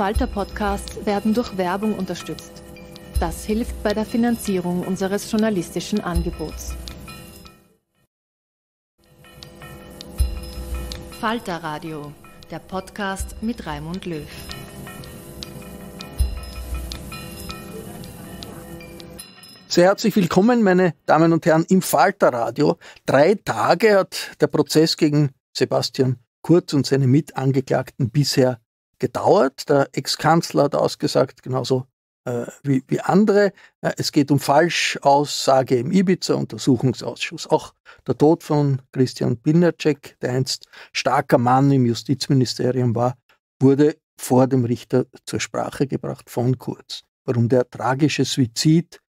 Falter Podcasts werden durch Werbung unterstützt. Das hilft bei der Finanzierung unseres journalistischen Angebots. Falter Radio, der Podcast mit Raimund Löw. Sehr herzlich willkommen, meine Damen und Herren, im Falter Radio. Drei Tage hat der Prozess gegen Sebastian Kurz und seine Mitangeklagten bisher gedauert. Der Ex-Kanzler hat ausgesagt, genauso äh, wie, wie, andere. Äh, es geht um Falschaussage im Ibiza-Untersuchungsausschuss. Auch der Tod von Christian Pilnacek, der einst starker Mann im Justizministerium war, wurde vor dem Richter zur Sprache gebracht von Kurz. Warum der tragische Suizid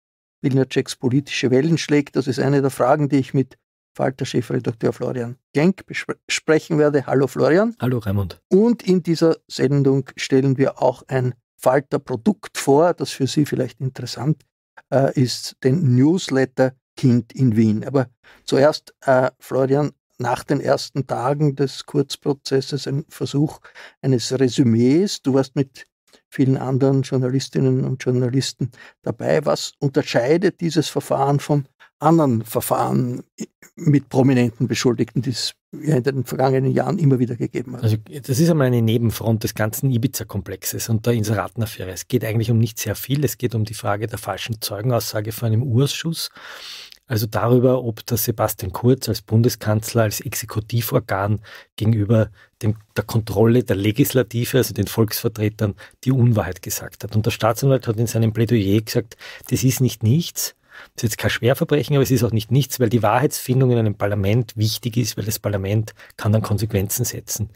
Pilnaceks politische Wellen schlägt, das ist eine der Fragen, die ich mit Falter Chefredakteur Florian Genk besprechen werde. Hallo Florian. Hallo Raimund. Und in dieser Sendung stellen wir auch ein Falter Produkt vor, das für Sie vielleicht interessant äh, ist, den Newsletter Kind in Wien. Aber zuerst, äh, Florian, nach den ersten Tagen des Kurzprozesses ein Versuch eines Resümees. Du warst mit vielen anderen Journalistinnen und Journalisten dabei. Was unterscheidet dieses Verfahren von anderen Verfahren äh, mit prominenten Beschuldigten, die es in den vergangenen Jahren immer wieder gegeben hat. Also das ist einmal eine Nebenfront des ganzen Ibiza-Komplexes und der Inseratenaffäre. Es geht eigentlich um nicht sehr viel. Es geht um die Frage der falschen Zeugenaussage vor einem Urschuss also darüber, ob der Sebastian Kurz als Bundeskanzler, als Exekutivorgan gegenüber dem, der Kontrolle der Legislative, also den Volksvertretern, die Unwahrheit gesagt hat. Und der Staatsanwalt hat in seinem Plädoyer gesagt, das ist nicht nichts, das ist jetzt kein Schwerverbrechen, aber es ist auch nicht nichts, weil die Wahrheitsfindung in einem Parlament wichtig ist, weil das Parlament kann dann Konsequenzen setzen.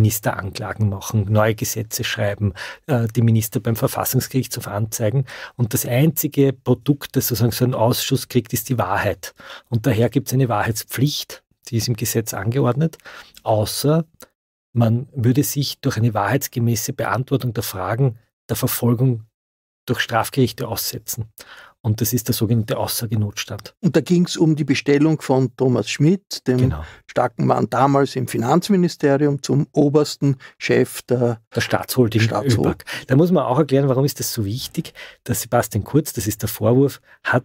Minister Anklagen machen, neue Gesetze schreiben, äh, die Minister beim Verfassungsgerichtshof anzeigen. Und das einzige Produkt, das sozusagen so ein Ausschuss kriegt, ist die Wahrheit. Und daher gibt es eine Wahrheitspflicht, die ist im Gesetz angeordnet, außer man würde sich durch eine wahrheitsgemäße Beantwortung der Fragen der Verfolgung durch Strafgerichte aussetzen. Und das ist der sogenannte Aussagenotstand. Und da ging es um die Bestellung von Thomas Schmidt, dem genau. starken Mann damals im Finanzministerium, zum obersten Chef der, der Staatsholding Staatshol. Da muss man auch erklären, warum ist das so wichtig, dass Sebastian Kurz, das ist der Vorwurf, hat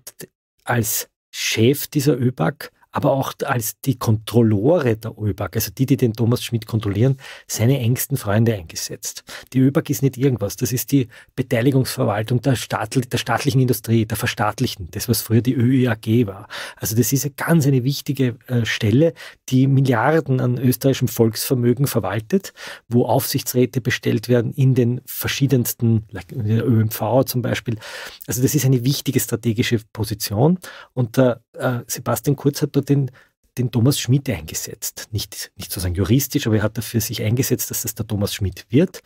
als Chef dieser ÖBAG aber auch als die Kontrollore der ÖBAG, also die, die den Thomas Schmidt kontrollieren, seine engsten Freunde eingesetzt. Die ÖBAG ist nicht irgendwas, das ist die Beteiligungsverwaltung der, staatli der staatlichen Industrie, der verstaatlichen, das, was früher die ÖEAG war. Also das ist eine ganz eine wichtige äh, Stelle, die Milliarden an österreichischem Volksvermögen verwaltet, wo Aufsichtsräte bestellt werden in den verschiedensten, der ÖMV zum Beispiel. Also das ist eine wichtige strategische Position und der, äh, Sebastian Kurz hat dort den, den Thomas Schmidt eingesetzt. Nicht, nicht sozusagen juristisch, aber er hat dafür sich eingesetzt, dass das der Thomas Schmidt wird.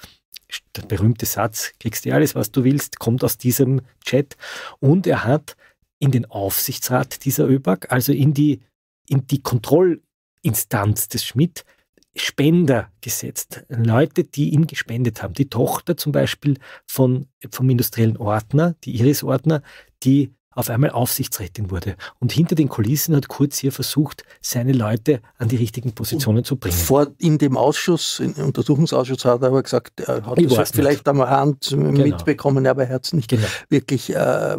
Der berühmte Satz, kriegst dir alles, was du willst, kommt aus diesem Chat. Und er hat in den Aufsichtsrat dieser ÖBAG, also in die, in die Kontrollinstanz des Schmidt, Spender gesetzt. Leute, die ihm gespendet haben. Die Tochter zum Beispiel von, vom industriellen Ordner, die Iris Ordner, die auf einmal Aufsichtsrätin wurde und hinter den Kulissen hat Kurz hier versucht, seine Leute an die richtigen Positionen zu bringen. Vor in dem Ausschuss, im Untersuchungsausschuss hat er aber gesagt, er hat das vielleicht nicht. am Rand genau. mitbekommen, aber er hat es nicht genau. wirklich äh,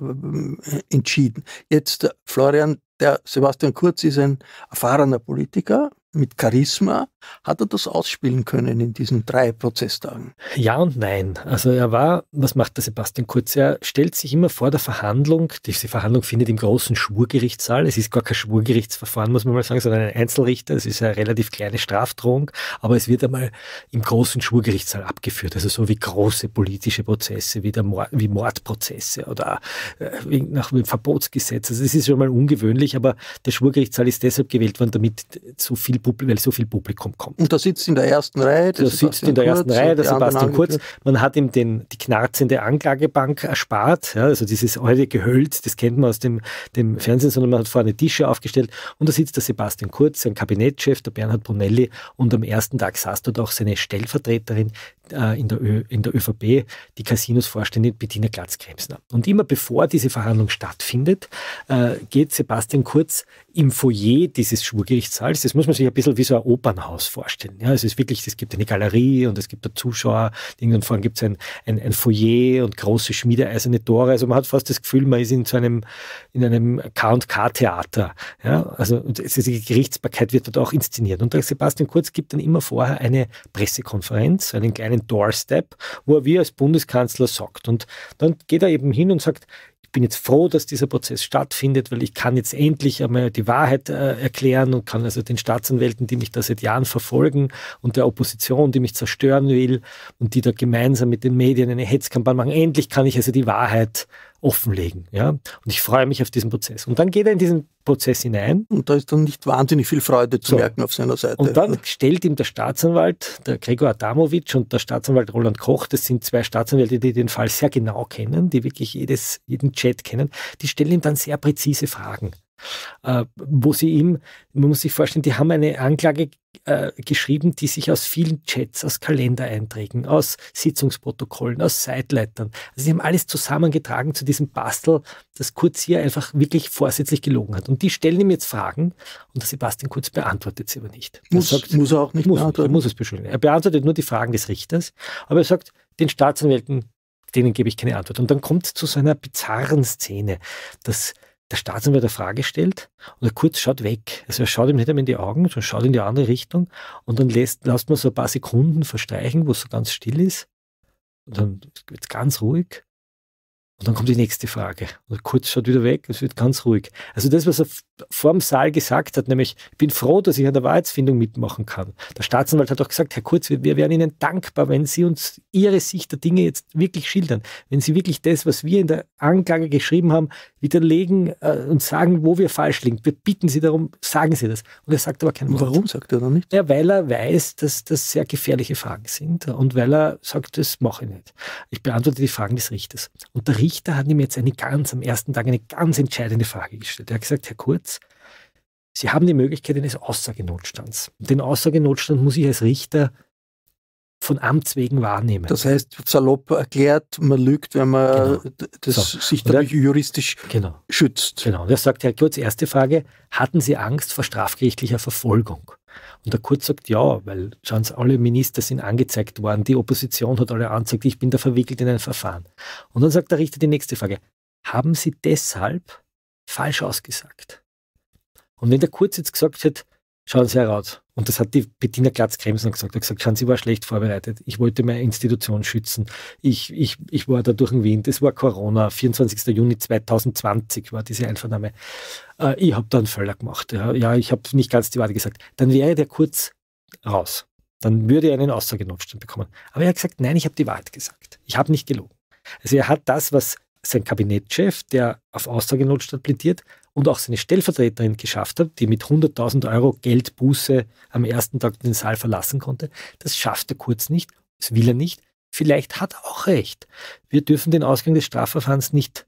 entschieden. Jetzt äh, Florian, der Sebastian Kurz ist ein erfahrener Politiker, mit Charisma, hat er das ausspielen können in diesen drei Prozesstagen? Ja und nein. Also er war, was macht der Sebastian Kurz? Er stellt sich immer vor der Verhandlung, diese Verhandlung findet im großen Schwurgerichtssaal, es ist gar kein Schwurgerichtsverfahren, muss man mal sagen, sondern ein Einzelrichter, es ist eine relativ kleine Strafdrohung, aber es wird einmal im großen Schwurgerichtssaal abgeführt, also so wie große politische Prozesse, wie, Mord, wie Mordprozesse oder äh, nach dem Verbotsgesetz. Also es ist schon mal ungewöhnlich, aber der Schwurgerichtssaal ist deshalb gewählt worden, damit zu viel Publikum, weil so viel Publikum kommt. Und da sitzt in der ersten Reihe. Der, der sitzt in der Kurz Reihe, der Sebastian Kurz. Man hat ihm den, die knarzende Anklagebank erspart, ja, also dieses heute Gehölz, das kennt man aus dem, dem Fernsehen, sondern man hat vorne Tische aufgestellt und da sitzt der Sebastian Kurz, sein Kabinettschef, der Bernhard Brunelli und am ersten Tag saß dort auch seine Stellvertreterin, äh, in, der Ö, in der ÖVP die Casinos-Vorstände Bettina Glatzkrebsner. Und immer bevor diese Verhandlung stattfindet, äh, geht Sebastian Kurz im Foyer dieses Schwurgerichtssaals, das muss man sich ein bisschen wie so ein Opernhaus vorstellen. Ja, es ist wirklich, es gibt eine Galerie und es gibt da Zuschauer, irgendwann vorne gibt es ein, ein, ein Foyer und große schmiedeeiserne Tore. Also man hat fast das Gefühl, man ist in so einem, in einem K&K-Theater. Ja, also die Gerichtsbarkeit wird dort auch inszeniert. Und der Sebastian Kurz gibt dann immer vorher eine Pressekonferenz, einen kleinen sozusagen Doorstep, wo er wie als Bundeskanzler sagt. Und dann geht er eben hin und sagt, ich bin jetzt froh, dass dieser Prozess stattfindet, weil ich kann jetzt endlich einmal die Wahrheit äh, erklären und kann also den Staatsanwälten, die mich da seit Jahren verfolgen und der Opposition, die mich zerstören will und die da gemeinsam mit den Medien eine Hetzkampagne machen, endlich kann ich also die Wahrheit offenlegen. Ja? Und ich freue mich auf diesen Prozess. Und dann geht er in diesen Prozess hinein. Und da ist dann nicht wahnsinnig viel Freude zu so. merken auf seiner Seite. Und dann stellt ihm der Staatsanwalt, der Gregor Adamowitsch und der Staatsanwalt Roland Koch, das sind zwei Staatsanwälte, die den Fall sehr genau kennen, die wirklich jedes, jeden Chat kennen, die stellen ihm dann sehr präzise Fragen. Äh, wo sie ihm, man muss sich vorstellen, die haben eine Anklage äh, geschrieben, die sich aus vielen Chats, aus Kalendereinträgen, aus Sitzungsprotokollen, aus Sideleitern, also sie haben alles zusammengetragen zu diesem Bastel, dass Kurz hier einfach wirklich vorsätzlich gelogen hat. Und die stellen ihm jetzt Fragen und der Sebastian Kurz beantwortet sie aber nicht. Muss, er, sagt, muss er auch nicht muss, beantworten. Er muss es beschuldigen. Er beantwortet nur die Fragen des Richters, aber er sagt, den Staatsanwälten denen gebe ich keine Antwort. Und dann kommt es zu so einer bizarren Szene, dass der Staatsanwalt eine Frage stellt und er kurz schaut weg. Also er schaut ihm nicht einmal in die Augen, sondern schaut in die andere Richtung und dann lässt, lässt man so ein paar Sekunden verstreichen, wo es so ganz still ist. Und dann wird es ganz ruhig. Und dann kommt die nächste Frage. Und kurz schaut wieder weg, es wird ganz ruhig. Also das, was er vorm Saal gesagt hat, nämlich, ich bin froh, dass ich an der Wahrheitsfindung mitmachen kann. Der Staatsanwalt hat auch gesagt, Herr Kurz, wir, wir wären Ihnen dankbar, wenn Sie uns Ihre Sicht der Dinge jetzt wirklich schildern, wenn Sie wirklich das, was wir in der Anklage geschrieben haben, widerlegen äh, und sagen, wo wir falsch liegen. Wir bitten Sie darum, sagen Sie das. Und er sagt aber kein Wort. Warum sagt er dann nicht? Ja, weil er weiß, dass das sehr gefährliche Fragen sind äh, und weil er sagt, das mache ich nicht. Ich beantworte die Fragen des Richters. Und der Richter hat ihm jetzt eine ganz, am ersten Tag eine ganz entscheidende Frage gestellt. Er hat gesagt, Herr Kurz, Sie haben die Möglichkeit eines Aussagenotstands. Den Aussagenotstand muss ich als Richter von Amts wegen wahrnehmen. Das heißt, salopp erklärt, man lügt, wenn man genau. das so. sich dadurch er, juristisch genau. schützt. Genau. Und er sagt, Herr Kurz, erste Frage, hatten Sie Angst vor strafgerichtlicher Verfolgung? Und der Kurz sagt, ja, weil schauen Sie, alle Minister sind angezeigt worden, die Opposition hat alle angezeigt, ich bin da verwickelt in ein Verfahren. Und dann sagt der Richter die nächste Frage, haben Sie deshalb falsch ausgesagt? Und wenn der Kurz jetzt gesagt hätte, schauen Sie heraus. Und das hat die Bettina Glatz-Kremsen gesagt. Er hat gesagt, schauen Sie, ich war schlecht vorbereitet. Ich wollte meine Institution schützen. Ich, ich, ich war da durch den Wind. Es war Corona. 24. Juni 2020 war diese Einvernahme. Äh, ich habe da einen Völler gemacht. Ja, ja ich habe nicht ganz die Wahrheit gesagt. Dann wäre der Kurz raus. Dann würde er einen Aussagenotstand bekommen. Aber er hat gesagt, nein, ich habe die Wahrheit gesagt. Ich habe nicht gelogen. Also er hat das, was sein Kabinettchef, der auf Aussagenotstand plädiert, und auch seine Stellvertreterin geschafft hat, die mit 100.000 Euro Geldbuße am ersten Tag den Saal verlassen konnte, das schafft er kurz nicht, das will er nicht. Vielleicht hat er auch recht. Wir dürfen den Ausgang des Strafverfahrens nicht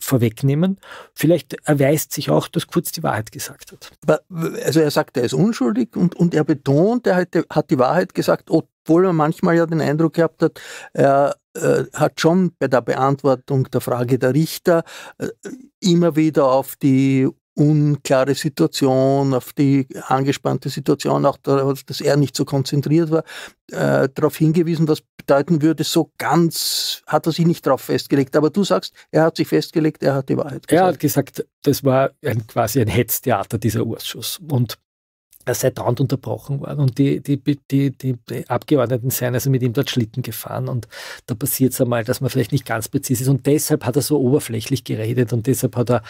vorwegnehmen. Vielleicht erweist sich auch, dass Kurz die Wahrheit gesagt hat. also er sagt, er ist unschuldig und, und er betont, er hat, hat die Wahrheit gesagt, obwohl er manchmal ja den Eindruck gehabt hat, er äh, hat schon bei der Beantwortung der Frage der Richter äh, immer wieder auf die unklare Situation, auf die angespannte Situation, auch darauf, dass er nicht so konzentriert war, äh, darauf hingewiesen, was bedeuten würde, so ganz hat er sich nicht darauf festgelegt. Aber du sagst, er hat sich festgelegt, er hat die Wahrheit gesagt. Er hat gesagt, das war ein, quasi ein Hetztheater, dieser Ausschuss. Und er äh, sei dauernd unterbrochen worden und die, die, die, die, Abgeordneten seien also mit ihm dort Schlitten gefahren und da passiert es einmal, dass man vielleicht nicht ganz präzise ist und deshalb hat er so oberflächlich geredet und deshalb hat er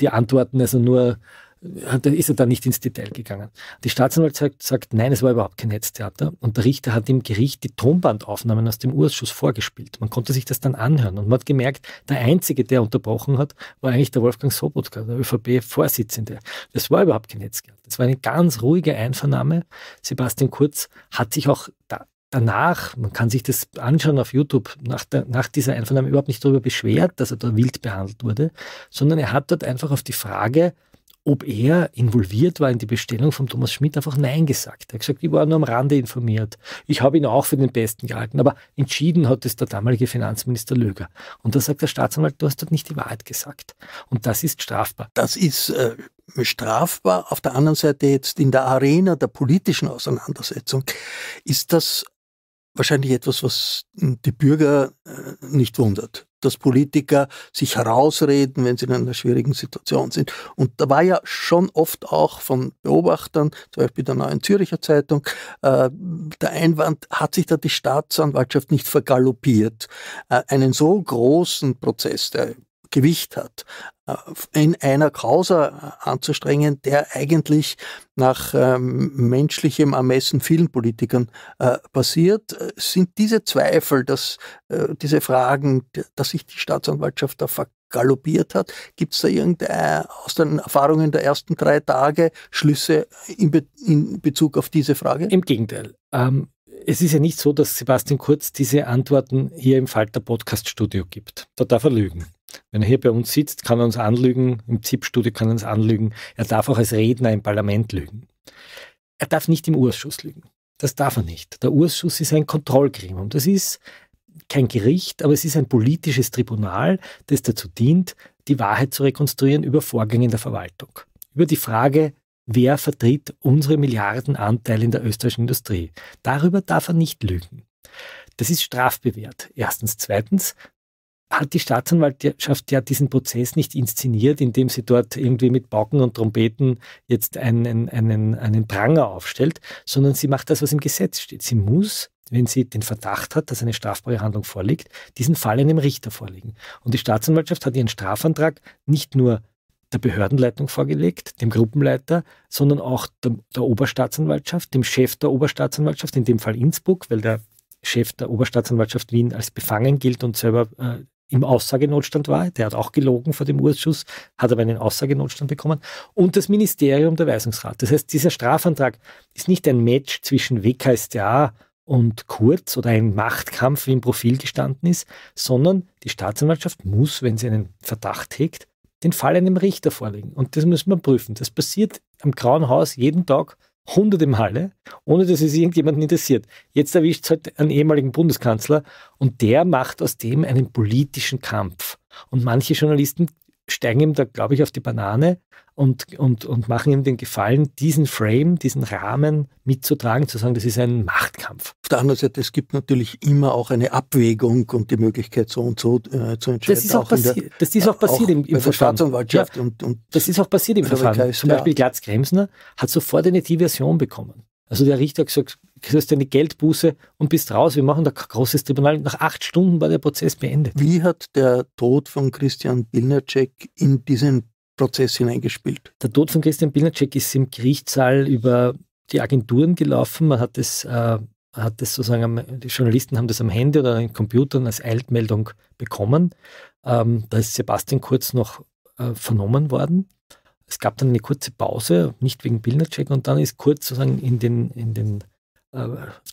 die Antworten also nur hat, äh, ist er da nicht ins Detail gegangen. Die Staatsanwaltschaft sagt, nein, es war überhaupt kein Netztheater. Und der Richter hat im Gericht die Tonbandaufnahmen aus dem Urschuss vorgespielt. Man konnte sich das dann anhören. Und man hat gemerkt, der Einzige, der unterbrochen hat, war eigentlich der Wolfgang Sobotka, der ÖVP-Vorsitzende. Das war überhaupt kein Netztheater. Das war eine ganz ruhige Einvernahme. Sebastian Kurz hat sich auch da danach, man kann sich das anschauen auf YouTube, nach, der, nach, dieser Einvernahme überhaupt nicht darüber beschwert, dass er da wild behandelt wurde, sondern er hat dort einfach auf die Frage, ob er involviert war in die Bestellung von Thomas Schmidt, einfach Nein gesagt. Er hat gesagt, ich war nur am Rande informiert. Ich habe ihn auch für den Besten gehalten, aber entschieden hat es der damalige Finanzminister Löger. Und da sagt der Staatsanwalt, du hast dort nicht die Wahrheit gesagt. Und das ist strafbar. Das ist äh, strafbar. Auf der anderen Seite jetzt in der Arena der politischen Auseinandersetzung ist das wahrscheinlich etwas, was hm, die Bürger äh, nicht wundert, dass Politiker sich herausreden, wenn sie in einer schwierigen Situation sind. Und da war ja schon oft auch von Beobachtern, zum Beispiel der Neuen Züricher Zeitung, äh, der Einwand, hat sich da die Staatsanwaltschaft nicht vergaloppiert, äh, einen so großen Prozess, der Gewicht hat, äh, in einer Causa äh, anzustrengen, der eigentlich nach ähm, menschlichem Ermessen vielen Politikern äh, passiert, äh, sind diese Zweifel, dass äh, diese Fragen, dass sich die Staatsanwaltschaft da vergaloppiert hat, gibt es da irgendeine aus den Erfahrungen der ersten drei Tage Schlüsse in, Be in Bezug auf diese Frage? Im Gegenteil. Ähm, es ist ja nicht so, dass Sebastian Kurz diese Antworten hier im Falter Podcast Studio gibt. Da darf er lügen. Wenn er hier bei uns sitzt, kann er uns anlügen, im ZIP-Studio kann er uns anlügen. Er darf auch als Redner im Parlament lügen. Er darf nicht im Urschuss lügen. Das darf er nicht. Der Urschuss ist ein Kontrollgremium. Das ist kein Gericht, aber es ist ein politisches Tribunal, das dazu dient, die Wahrheit zu rekonstruieren über Vorgänge in der Verwaltung. Über die Frage, wer vertritt unsere Milliardenanteile in der österreichischen Industrie. Darüber darf er nicht lügen. Das ist strafbewehrt. Erstens. Zweitens, hat die Staatsanwaltschaft ja diesen Prozess nicht inszeniert, indem sie dort irgendwie mit Pauken und Trompeten jetzt einen, einen, einen Pranger aufstellt, sondern sie macht das, was im Gesetz steht. Sie muss, wenn sie den Verdacht hat, dass eine strafbare Handlung vorliegt, diesen Fall einem Richter vorlegen. Und die Staatsanwaltschaft hat ihren Strafantrag nicht nur der Behördenleitung vorgelegt, dem Gruppenleiter, sondern auch der, der Oberstaatsanwaltschaft, dem Chef der Oberstaatsanwaltschaft, in dem Fall Innsbruck, weil der Chef der Oberstaatsanwaltschaft Wien als befangen gilt und selber äh, im Aussagenotstand war. Der hat auch gelogen vor dem Urschuss, hat aber einen Aussagenotstand bekommen. Und das Ministerium der Weisungsrat. Das heißt, dieser Strafantrag ist nicht ein Match zwischen WKSDA und Kurz oder ein Machtkampf, wie im Profil gestanden ist, sondern die Staatsanwaltschaft muss, wenn sie einen Verdacht hegt, den Fall einem Richter vorlegen. Und das muss man prüfen. Das passiert am Grauen Haus jeden Tag hunderte Male, ohne dass es irgendjemanden interessiert. Jetzt erwischt es halt einen ehemaligen Bundeskanzler und der macht aus dem einen politischen Kampf. Und manche Journalisten steigen ihm da, glaube ich, auf die Banane und, und, und machen ihm den Gefallen, diesen Frame, diesen Rahmen mitzutragen, zu sagen, das ist ein Machtkampf. Auf der anderen Seite, es gibt natürlich immer auch eine Abwägung und die Möglichkeit, so und so äh, zu entscheiden. Das ist auch, auch passiert, das ist auch äh, passiert auch im, im Verfahren. ja, und, und das ist auch passiert im Verfahren. Zum Beispiel Glatz Kremsner hat sofort eine Diversion bekommen. Also der Richter hat gesagt, du kriegst eine Geldbuße und bist raus. Wir machen da großes Tribunal. Nach acht Stunden war der Prozess beendet. Wie hat der Tod von Christian Bilnacek in diesen Prozess hineingespielt? Der Tod von Christian Bilnacek ist im Gerichtssaal über die Agenturen gelaufen. Man hat es, äh, sozusagen, die Journalisten haben das am Handy oder an den Computern als Eiltmeldung bekommen. Ähm, da ist Sebastian Kurz noch äh, vernommen worden es gab dann eine kurze Pause, nicht wegen Bildnercheck, und dann ist kurz sozusagen in den, in den äh,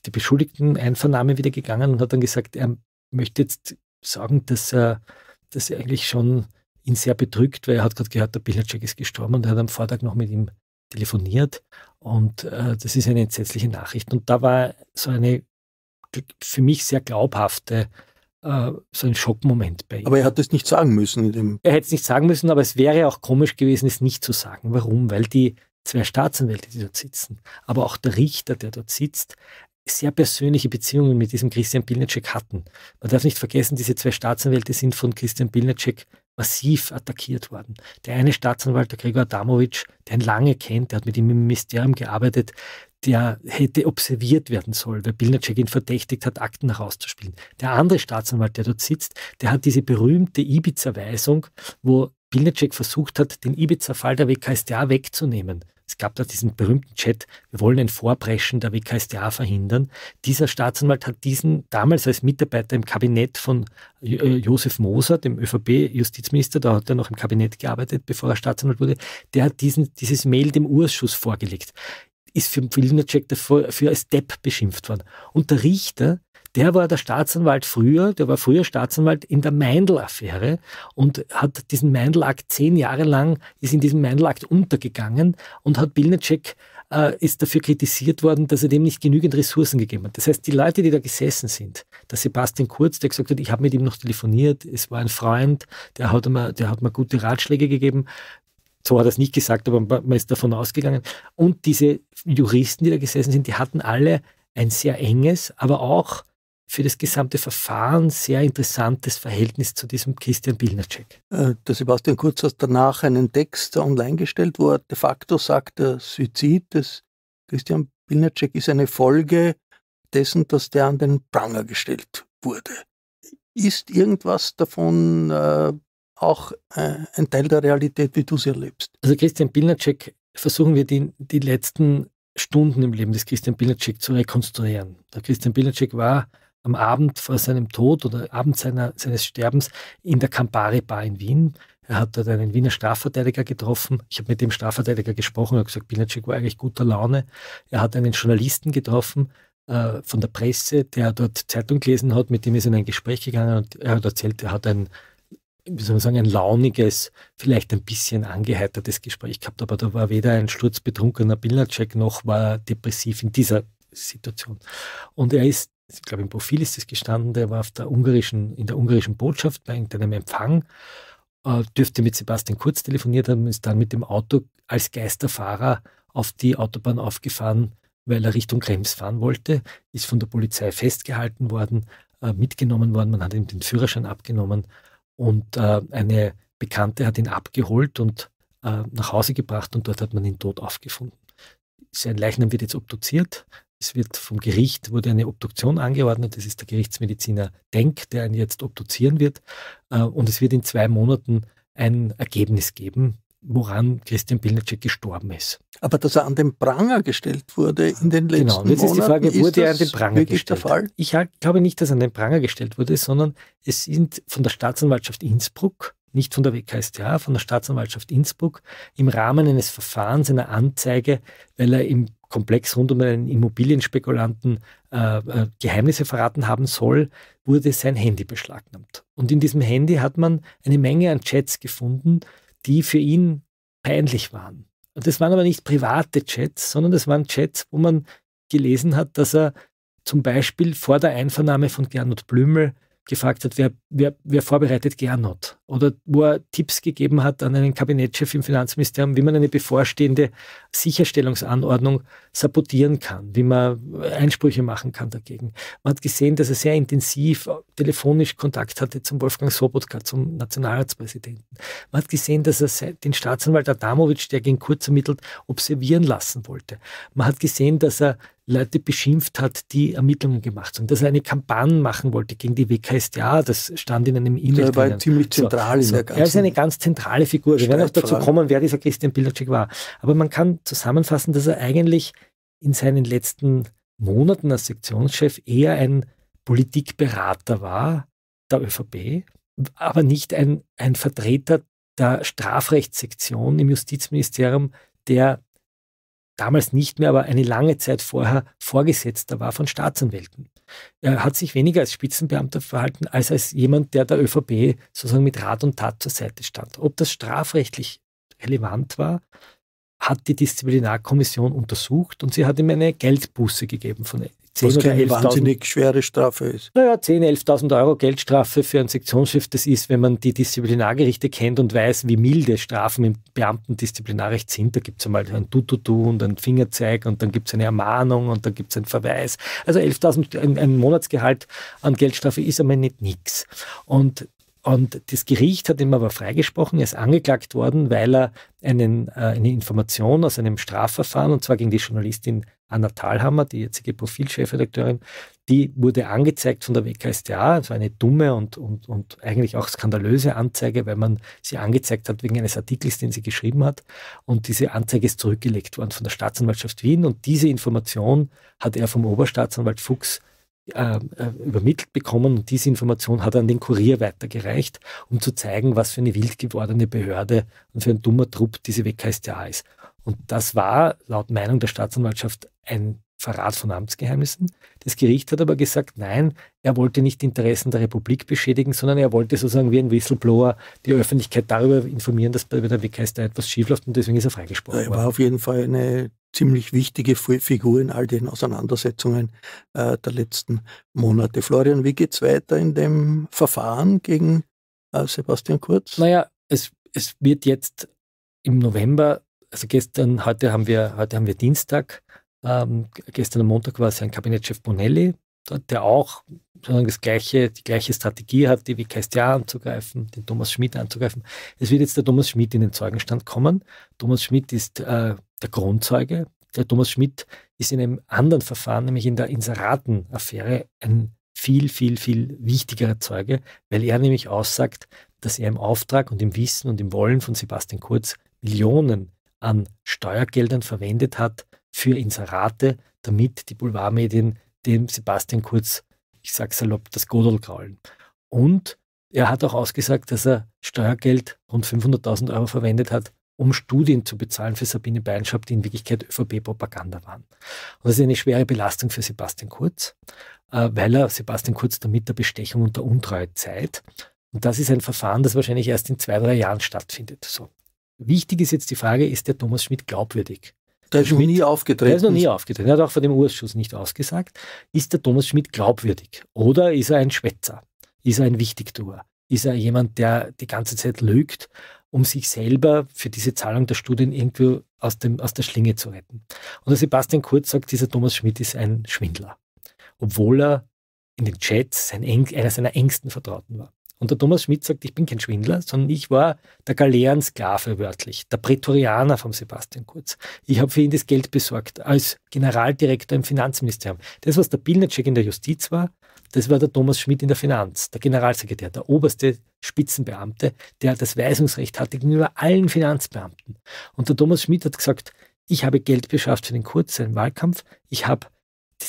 die Beschuldigten Einvernahme wieder gegangen und hat dann gesagt, er möchte jetzt sagen, dass er, dass er eigentlich schon ihn sehr bedrückt, weil er hat gerade gehört, der Bildnercheck ist gestorben und er hat am Vortag noch mit ihm telefoniert und äh, das ist eine entsetzliche Nachricht. Und da war so eine für mich sehr glaubhafte äh, so ein Schockmoment bei ihm. Aber er hat es nicht sagen müssen. In dem er hätte es nicht sagen müssen, aber es wäre auch komisch gewesen, es nicht zu sagen. Warum? Weil die zwei Staatsanwälte, die dort sitzen, aber auch der Richter, der dort sitzt, sehr persönliche Beziehungen mit diesem Christian Pilnacek hatten. Man darf nicht vergessen, diese zwei Staatsanwälte sind von Christian Pilnacek massiv attackiert worden. Der eine Staatsanwalt, der Gregor Adamowitsch, der ihn lange kennt, der hat mit ihm im Ministerium gearbeitet, der hätte observiert werden sollen, weil Bilnacek ihn verdächtigt hat, Akten herauszuspielen. Der andere Staatsanwalt, der dort sitzt, der hat diese berühmte Ibiza-Weisung, wo Bilnacek versucht hat, den Ibiza-Fall der WKSDA wegzunehmen. Es gab da diesen berühmten Chat, wir wollen ein Vorpreschen der WKSDA verhindern. Dieser Staatsanwalt hat diesen damals als Mitarbeiter im Kabinett von äh, Josef Moser, dem ÖVP-Justizminister, da hat er noch im Kabinett gearbeitet, bevor er Staatsanwalt wurde, der hat diesen, dieses Mail dem Urschuss vorgelegt ist für Linacek dafür, für als Depp beschimpft worden. Und der Richter, der war der Staatsanwalt früher, der war früher Staatsanwalt in der Meindl-Affäre und hat diesen Meindl-Akt zehn Jahre lang, ist in diesem Meindl-Akt untergegangen und hat Bilnacek äh, ist dafür kritisiert worden, dass er dem nicht genügend Ressourcen gegeben hat. Das heißt, die Leute, die da gesessen sind, der Sebastian Kurz, der gesagt hat, ich habe mit ihm noch telefoniert, es war ein Freund, der hat mir, der hat mir gute Ratschläge gegeben, so hat er es nicht gesagt, aber man ist davon ausgegangen. Und diese Juristen, die da gesessen sind, die hatten alle ein sehr enges, aber auch für das gesamte Verfahren sehr interessantes Verhältnis zu diesem Christian Bilnacek. Äh, der Sebastian Kurz hat danach einen Text online gestellt, wo er de facto sagt, der Suizid des Christian Bilnacek ist eine Folge dessen, dass der an den Pranger gestellt wurde. Ist irgendwas davon äh, auch äh, ein Teil der Realität, wie du sie erlebst. Also Christian Pilnacek, versuchen wir die, die letzten Stunden im Leben des Christian Pilnacek zu rekonstruieren. Der Christian Pilnacek war am Abend vor seinem Tod oder Abend seiner, seines Sterbens in der Campari Bar in Wien. Er hat dort einen Wiener Strafverteidiger getroffen. Ich habe mit dem Strafverteidiger gesprochen. und gesagt, Pilnacek war eigentlich guter Laune. Er hat einen Journalisten getroffen äh, von der Presse, der dort Zeitung gelesen hat. Mit dem ist er in ein Gespräch gegangen und er hat erzählt, er hat ein wie soll man sagen, ein launiges, vielleicht ein bisschen angeheitertes Gespräch gehabt, aber da war weder ein sturzbetrunkener Bilnacek noch war depressiv in dieser Situation. Und er ist, ich glaube, im Profil ist es gestanden, der war auf der ungarischen, in der ungarischen Botschaft bei irgendeinem Empfang, äh, dürfte mit Sebastian Kurz telefoniert haben, ist dann mit dem Auto als Geisterfahrer auf die Autobahn aufgefahren, weil er Richtung Krems fahren wollte, ist von der Polizei festgehalten worden, äh, mitgenommen worden, man hat ihm den Führerschein abgenommen und äh, eine Bekannte hat ihn abgeholt und äh, nach Hause gebracht und dort hat man ihn tot aufgefunden. Sein Leichnam wird jetzt obduziert. Es wird vom Gericht wurde eine Obduktion angeordnet. Das ist der Gerichtsmediziner Denk, der ihn jetzt obduzieren wird. Äh, und es wird in zwei Monaten ein Ergebnis geben, woran Christian Pilnacek gestorben ist. Aber dass er an den Pranger gestellt wurde in den genau, letzten Jahren. Genau, jetzt ist die Frage, wurde er an den Pranger gestellt? Ich glaube nicht, dass er an den Pranger gestellt wurde, sondern es sind von der Staatsanwaltschaft Innsbruck, nicht von der WKStA, von der Staatsanwaltschaft Innsbruck, im Rahmen eines Verfahrens, einer Anzeige, weil er im Komplex rund um einen Immobilienspekulanten äh, äh, Geheimnisse verraten haben soll, wurde sein Handy beschlagnahmt. Und in diesem Handy hat man eine Menge an Chats gefunden, die für ihn peinlich waren. Und das waren aber nicht private Chats, sondern das waren Chats, wo man gelesen hat, dass er zum Beispiel vor der Einvernahme von Gernot Blümel gefragt hat, wer, wer, wer vorbereitet Gernot? oder wo er Tipps gegeben hat an einen Kabinettschef im Finanzministerium, wie man eine bevorstehende Sicherstellungsanordnung sabotieren kann, wie man äh, Einsprüche machen kann dagegen. Man hat gesehen, dass er sehr intensiv äh, telefonisch Kontakt hatte zum Wolfgang Sobotka, zum Nationalratspräsidenten. Man hat gesehen, dass er den Staatsanwalt Adamowitsch, der gegen Kurz ermittelt, observieren lassen wollte. Man hat gesehen, dass er Leute beschimpft hat, die Ermittlungen gemacht haben, dass er eine Kampagne machen wollte gegen die WKStA, das stand in einem E-Mail. Das war ziemlich zentral zentral in der ganzen Er ist eine ganz zentrale Figur. Wir werden auch dazu kommen, wer dieser Christian Pilacek war. Aber man kann zusammenfassen, dass er eigentlich in seinen letzten Monaten als Sektionschef eher ein Politikberater war der ÖVP, aber nicht ein, ein Vertreter der Strafrechtssektion im Justizministerium, der damals nicht mehr, aber eine lange Zeit vorher Vorgesetzter war von Staatsanwälten. Er hat sich weniger als Spitzenbeamter verhalten, als als jemand, der der ÖVP sozusagen mit Rat und Tat zur Seite stand. Ob das strafrechtlich relevant war, hat die Disziplinarkommission untersucht und sie hat ihm eine Geldbuße gegeben von 10 was keine wahnsinnig schwere Strafe ist. Naja, 10.000, 11.000 Euro Geldstrafe für einen Sektionschef, das ist, wenn man die Disziplinargerichte kennt und weiß, wie milde Strafen im Beamtendisziplinarrecht sind. Da gibt es einmal ein Tututu und ein Fingerzeig und dann gibt es eine Ermahnung und dann gibt es einen Verweis. Also 11.000, ein, Monatsgehalt an Geldstrafe ist einmal nicht nichts. Und und das Gericht hat ihm aber freigesprochen, er ist angeklagt worden, weil er einen, äh, eine Information aus einem Strafverfahren, und zwar gegen die Journalistin Anna Thalhammer, die jetzige Profilchefredakteurin, die wurde angezeigt von der WKStA. Das war eine dumme und, und, und eigentlich auch skandalöse Anzeige, weil man sie angezeigt hat wegen eines Artikels, den sie geschrieben hat. Und diese Anzeige ist zurückgelegt worden von der Staatsanwaltschaft Wien. Und diese Information hat er vom Oberstaatsanwalt Fuchs ähm, äh, übermittelt bekommen und diese Information hat er an den Kurier weitergereicht, um zu zeigen, was für eine wild gewordene Behörde und für ein dummer Trupp diese WKStA ist. Und das war laut Meinung der Staatsanwaltschaft ein Verrat von Amtsgeheimnissen. Das Gericht hat aber gesagt, nein, er wollte nicht Interessen der Republik beschädigen, sondern er wollte sozusagen wie ein Whistleblower die Öffentlichkeit darüber informieren, dass bei der WKS da etwas schiefläuft und deswegen ist er freigesprochen worden. Er war auf jeden Fall eine ziemlich wichtige Figur in all den Auseinandersetzungen äh, der letzten Monate. Florian, wie geht es weiter in dem Verfahren gegen äh, Sebastian Kurz? Naja, es, es wird jetzt im November, also gestern, heute haben wir, heute haben wir Dienstag, ähm, gestern am Montag war es ein Kabinettschef Bonelli, der auch das gleiche, die gleiche Strategie hat, die Castellar anzugreifen, den Thomas Schmidt anzugreifen. Es wird jetzt der Thomas Schmidt in den Zeugenstand kommen. Thomas Schmidt ist äh, der Grundzeuge. Der Thomas Schmidt ist in einem anderen Verfahren, nämlich in der Inseraten-Affäre, ein viel, viel, viel wichtigerer Zeuge, weil er nämlich aussagt, dass er im Auftrag und im Wissen und im Wollen von Sebastian Kurz Millionen an Steuergeldern verwendet hat, für Inserate, damit die Boulevardmedien dem Sebastian Kurz, ich sage salopp, das Godel kraulen. Und er hat auch ausgesagt, dass er Steuergeld rund 500.000 Euro verwendet hat, um Studien zu bezahlen für Sabine Beinschab, die in Wirklichkeit ÖVP-Propaganda waren. Und das ist eine schwere Belastung für Sebastian Kurz, äh, weil er Sebastian Kurz damit der Bestechung und der Untreue zeigt. Und das ist ein Verfahren, das wahrscheinlich erst in zwei, drei Jahren stattfindet. So. Wichtig ist jetzt die Frage, ist der Thomas Schmidt glaubwürdig? Der ist Schmidt, noch nie aufgetreten. Der ist noch nie aufgetreten. Er hat auch vor dem Ausschuss nicht ausgesagt. Ist der Thomas Schmidt glaubwürdig? Oder ist er ein Schwätzer? Ist er ein Wichtigtuer? Ist er jemand, der die ganze Zeit lügt, um sich selber für diese Zahlung der Studien irgendwie aus, dem, aus der Schlinge zu retten? Und der Sebastian Kurz sagt, dieser Thomas Schmidt ist ein Schwindler. Obwohl er in den Chats sein, einer seiner engsten Vertrauten war. Und der Thomas Schmidt sagt, ich bin kein Schwindler, sondern ich war der Galeerensklave wörtlich, der Prätorianer vom Sebastian Kurz. Ich habe für ihn das Geld besorgt als Generaldirektor im Finanzministerium. Das, was der Pilnacek in der Justiz war, das war der Thomas Schmidt in der Finanz, der Generalsekretär, der oberste Spitzenbeamte, der das Weisungsrecht hatte gegenüber allen Finanzbeamten. Und der Thomas Schmidt hat gesagt, ich habe Geld beschafft für den Kurz, seinen Wahlkampf. Ich habe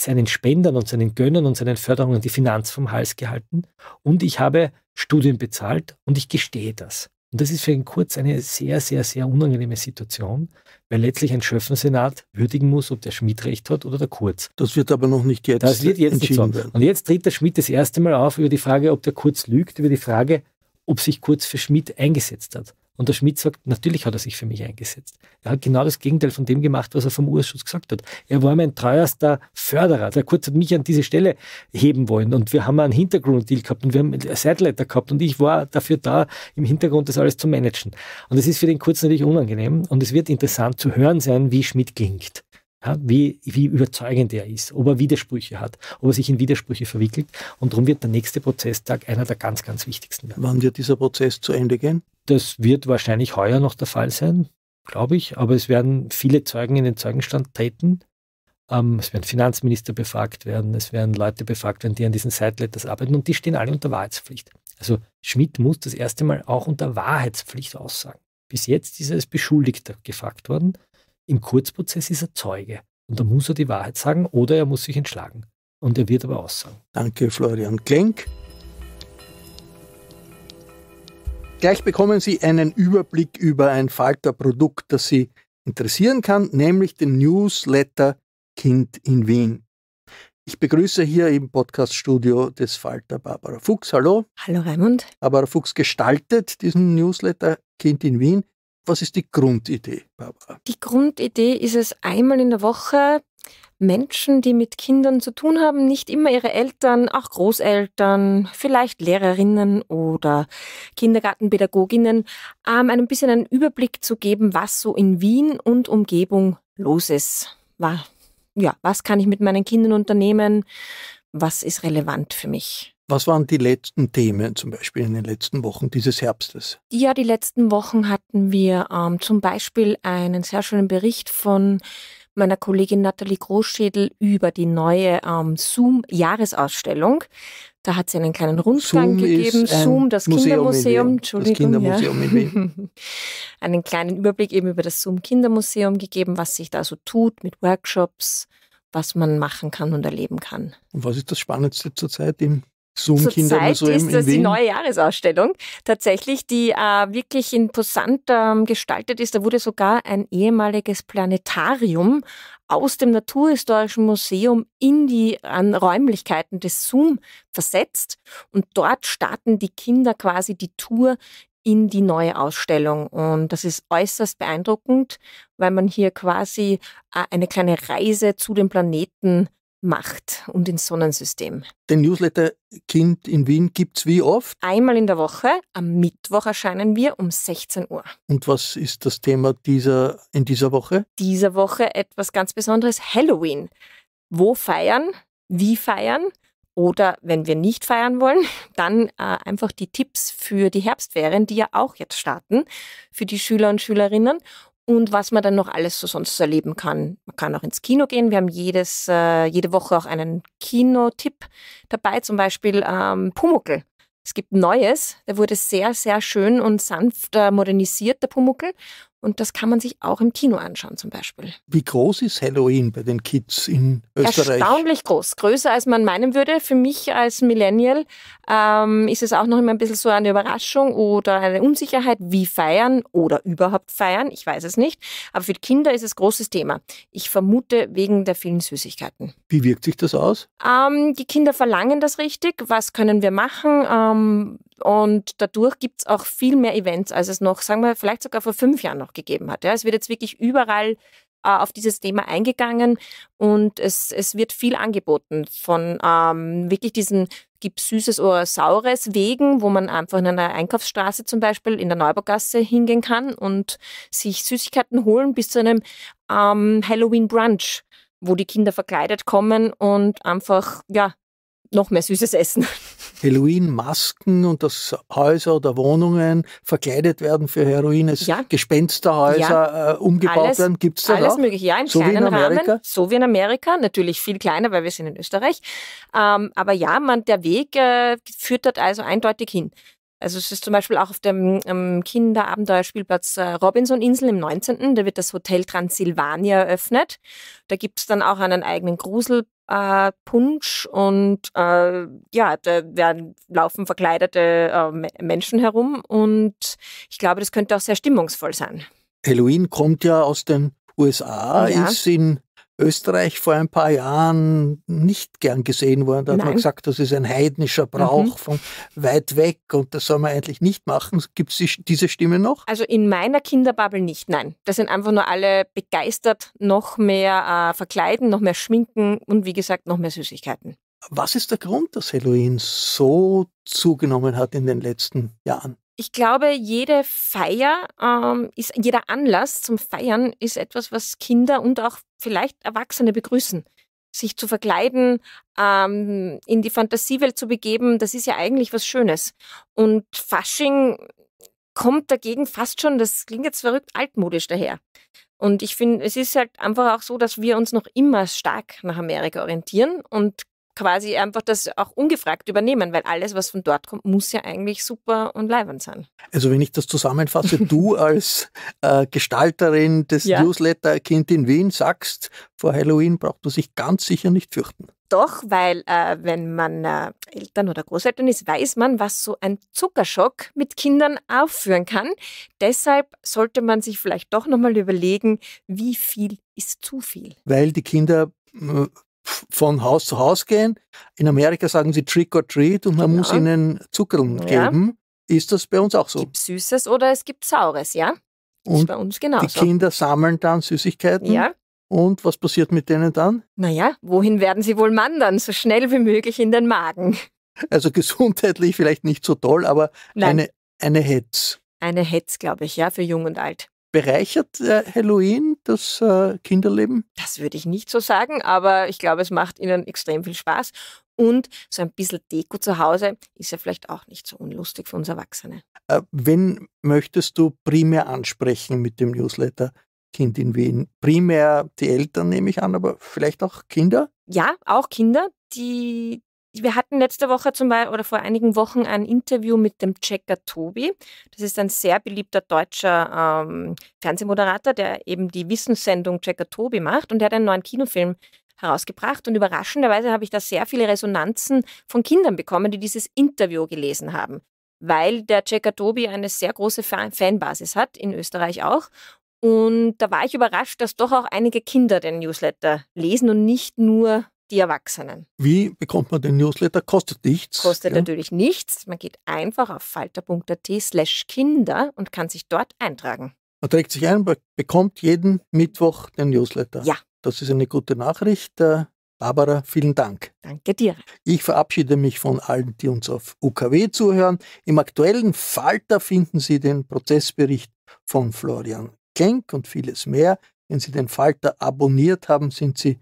seinen Spendern und seinen Gönnern und seinen Förderungen die Finanz vom Hals gehalten und ich habe Studien bezahlt und ich gestehe das. Und das ist für ihn Kurz eine sehr, sehr, sehr unangenehme Situation, weil letztlich ein Schöffensenat würdigen muss, ob der Schmidt recht hat oder der Kurz. Das wird aber noch nicht jetzt, das wird jetzt entschieden werden. Und jetzt tritt der Schmidt das erste Mal auf über die Frage, ob der Kurz lügt, über die Frage, ob sich Kurz für Schmidt eingesetzt hat. Und der Schmidt sagt, natürlich hat er sich für mich eingesetzt. Er hat genau das Gegenteil von dem gemacht, was er vom Urschuss gesagt hat. Er war mein treuerster Förderer. Der Kurz hat mich an diese Stelle heben wollen. Und wir haben einen Hintergrund-Deal gehabt und wir haben einen Sideletter gehabt. Und ich war dafür da, im Hintergrund das alles zu managen. Und es ist für den Kurz natürlich unangenehm. Und es wird interessant zu hören sein, wie Schmidt klingt ja, wie, wie überzeugend er ist, ob er Widersprüche hat, ob er sich in Widersprüche verwickelt. Und darum wird der nächste Prozesstag einer der ganz, ganz wichtigsten werden. Wann wird dieser Prozess zu Ende gehen? Das wird wahrscheinlich heuer noch der Fall sein, glaube ich. Aber es werden viele Zeugen in den Zeugenstand treten. Ähm, es werden Finanzminister befragt werden, es werden Leute befragt werden, die an diesen Sideletters arbeiten und die stehen alle unter Wahrheitspflicht. Also Schmidt muss das erste Mal auch unter Wahrheitspflicht aussagen. Bis jetzt ist er als Beschuldigter gefragt worden. Im Kurzprozess ist er Zeuge und da muss er die Wahrheit sagen oder er muss sich entschlagen. Und er wird aber aussagen. Danke, Florian Klenk. Gleich bekommen Sie einen Überblick über ein Falter-Produkt, das Sie interessieren kann, nämlich den Newsletter Kind in Wien. Ich begrüße hier im Podcaststudio des Falter Barbara Fuchs. Hallo. Hallo Raimund. Barbara Fuchs gestaltet diesen Newsletter Kind in Wien. Was ist die Grundidee, Barbara? Die Grundidee ist es, einmal in der Woche Menschen, die mit Kindern zu tun haben, nicht immer ihre Eltern, auch Großeltern, vielleicht Lehrerinnen oder Kindergartenpädagoginnen, ähm, ein bisschen einen Überblick zu geben, was so in Wien und Umgebung los ist. War, ja, was kann ich mit meinen Kindern unternehmen? was ist relevant für mich. Was waren die letzten Themen zum Beispiel in den letzten Wochen dieses Herbstes? Ja, die letzten Wochen hatten wir ähm, zum Beispiel einen sehr schönen Bericht von meiner Kollegin Nathalie Großschädel über die neue ähm, Zoom-Jahresausstellung. Da hat sie einen kleinen Rundgang Zoom gegeben. Zoom, das Museum Kindermuseum. Entschuldigung. Das Kindermuseum ja. in Wien. einen kleinen Überblick eben über das Zoom Kindermuseum gegeben, was sich da so tut mit Workshops, was man machen kann und erleben kann. Und was ist das Spannendste zurzeit im Zurzeit Kinder ist das die neue Jahresausstellung tatsächlich, die äh, wirklich imposant ähm, gestaltet ist. Da wurde sogar ein ehemaliges Planetarium aus dem Naturhistorischen Museum in die an Räumlichkeiten des Zoom versetzt. Und dort starten die Kinder quasi die Tour in die neue Ausstellung. Und das ist äußerst beeindruckend, weil man hier quasi äh, eine kleine Reise zu den Planeten macht und ins Sonnensystem. Den Newsletter Kind in Wien gibt es wie oft? Einmal in der Woche. Am Mittwoch erscheinen wir um 16 Uhr. Und was ist das Thema dieser, in dieser Woche? Dieser Woche etwas ganz Besonderes, Halloween. Wo feiern? Wie feiern? Oder wenn wir nicht feiern wollen, dann äh, einfach die Tipps für die Herbstferien, die ja auch jetzt starten, für die Schüler und Schülerinnen und was man dann noch alles so sonst erleben kann. Man kann auch ins Kino gehen. Wir haben jedes, äh, jede Woche auch einen Kinotipp dabei, zum Beispiel ähm, Pumuckl. Es gibt Neues, der wurde sehr, sehr schön und sanft äh, modernisiert, der Pumuckel. Und das kann man sich auch im Kino anschauen zum Beispiel. Wie groß ist Halloween bei den Kids in Österreich? Erstaunlich groß. Größer, als man meinen würde. Für mich als Millennial ähm, ist es auch noch immer ein bisschen so eine Überraschung oder eine Unsicherheit, wie feiern oder überhaupt feiern. Ich weiß es nicht. Aber für die Kinder ist es ein großes Thema. Ich vermute wegen der vielen Süßigkeiten. Wie wirkt sich das aus? Ähm, die Kinder verlangen das richtig. Was können wir machen? Ähm, und dadurch gibt es auch viel mehr Events, als es noch, sagen wir, vielleicht sogar vor fünf Jahren noch gegeben hat. Ja, es wird jetzt wirklich überall äh, auf dieses Thema eingegangen und es, es wird viel angeboten von ähm, wirklich diesen gibt süßes oder saures Wegen, wo man einfach in einer Einkaufsstraße zum Beispiel in der Neuburgasse hingehen kann und sich Süßigkeiten holen bis zu einem ähm, Halloween Brunch, wo die Kinder verkleidet kommen und einfach ja noch mehr Süßes essen. Halloween-Masken und dass Häuser oder Wohnungen verkleidet werden für Heroin, es ja. Gespensterhäuser ja. Äh, umgebaut alles, werden. Gibt es das Alles auch? mögliche, ja, im so kleinen Rahmen, so wie in Amerika, natürlich viel kleiner, weil wir sind in Österreich. Ähm, aber ja, man, der Weg äh, führt dort also eindeutig hin. Also es ist zum Beispiel auch auf dem ähm, Kinderabenteuerspielplatz äh, Robinson-Insel im 19., da wird das Hotel Transylvania eröffnet. Da gibt es dann auch einen eigenen Grusel, äh, Punsch und äh, ja, da werden, laufen verkleidete äh, Menschen herum und ich glaube, das könnte auch sehr stimmungsvoll sein. Halloween kommt ja aus den USA, ja. ist in Österreich vor ein paar Jahren nicht gern gesehen worden. Da hat man gesagt, das ist ein heidnischer Brauch mhm. von weit weg und das soll man eigentlich nicht machen. Gibt es diese Stimme noch? Also in meiner Kinderbubble nicht. Nein, Da sind einfach nur alle begeistert, noch mehr äh, verkleiden, noch mehr schminken und wie gesagt, noch mehr Süßigkeiten. Was ist der Grund, dass Halloween so zugenommen hat in den letzten Jahren? Ich glaube, jede Feier ähm, ist, jeder Anlass zum Feiern ist etwas, was Kinder und auch vielleicht Erwachsene begrüßen. Sich zu verkleiden, ähm, in die Fantasiewelt zu begeben, das ist ja eigentlich was Schönes. Und Fasching kommt dagegen fast schon, das klingt jetzt verrückt, altmodisch daher. Und ich finde, es ist halt einfach auch so, dass wir uns noch immer stark nach Amerika orientieren und quasi einfach das auch ungefragt übernehmen, weil alles, was von dort kommt, muss ja eigentlich super und leibend sein. Also wenn ich das zusammenfasse, du als äh, Gestalterin des ja. Newsletter Kind in Wien sagst, vor Halloween braucht man sich ganz sicher nicht fürchten. Doch, weil äh, wenn man äh, Eltern oder Großeltern ist, weiß man, was so ein Zuckerschock mit Kindern aufführen kann. Deshalb sollte man sich vielleicht doch nochmal überlegen, wie viel ist zu viel. Weil die Kinder von Haus zu Haus gehen. In Amerika sagen sie Trick or Treat und man ja. muss ihnen Zuckerl geben. Ja. Ist das bei uns auch so? Es gibt Süßes oder es gibt Saures, ja? Und ist bei uns genauso. Die Kinder sammeln dann Süßigkeiten. Ja. Und was passiert mit denen dann? Naja, wohin werden sie wohl mandern? So schnell wie möglich in den Magen. Also gesundheitlich vielleicht nicht so toll, aber eine, eine Hetz. Eine Hetz, glaube ich, ja, für jung und alt. Bereichert äh, Halloween das äh, Kinderleben? Das würde ich nicht so sagen, aber ich glaube, es macht ihnen extrem viel Spaß. Und so ein bisschen Deko zu Hause ist ja vielleicht auch nicht so unlustig für uns Erwachsene. Äh, wen möchtest du primär ansprechen mit dem Newsletter? Kind in Wien. Primär die Eltern nehme ich an, aber vielleicht auch Kinder? Ja, auch Kinder, die wir hatten letzte Woche zum Beispiel oder vor einigen Wochen ein Interview mit dem Checker Tobi. Das ist ein sehr beliebter deutscher ähm, Fernsehmoderator, der eben die Wissenssendung Checker Tobi macht und der hat einen neuen Kinofilm herausgebracht und überraschenderweise habe ich da sehr viele Resonanzen von Kindern bekommen, die dieses Interview gelesen haben, weil der Checker Tobi eine sehr große Fanbasis hat, in Österreich auch und da war ich überrascht, dass doch auch einige Kinder den Newsletter lesen und nicht nur die Erwachsenen. Wie bekommt man den Newsletter? Kostet nichts. Kostet ja. natürlich nichts. Man geht einfach auf falter.at slash Kinder und kann sich dort eintragen. Man trägt sich ein, bekommt jeden Mittwoch den Newsletter. Ja. Das ist eine gute Nachricht. Äh, Barbara, vielen Dank. Danke dir. Ich verabschiede mich von allen, die uns auf UKW zuhören. Im aktuellen Falter finden Sie den Prozessbericht von Florian Klenk und vieles mehr. Wenn Sie den Falter abonniert haben, sind Sie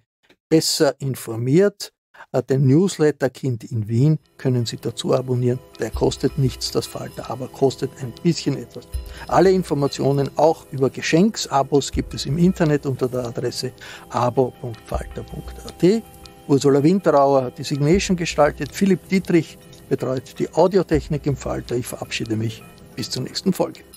besser informiert. Äh, den Newsletter Kind in Wien können Sie dazu abonnieren. Der kostet nichts, das Falter, aber kostet ein bisschen etwas. Alle Informationen auch über Geschenksabos gibt es im Internet unter der Adresse abo.falter.at. Ursula Winterauer hat die Signation gestaltet. Philipp Dietrich betreut die Audiotechnik im Falter. Ich verabschiede mich. Bis zur nächsten Folge.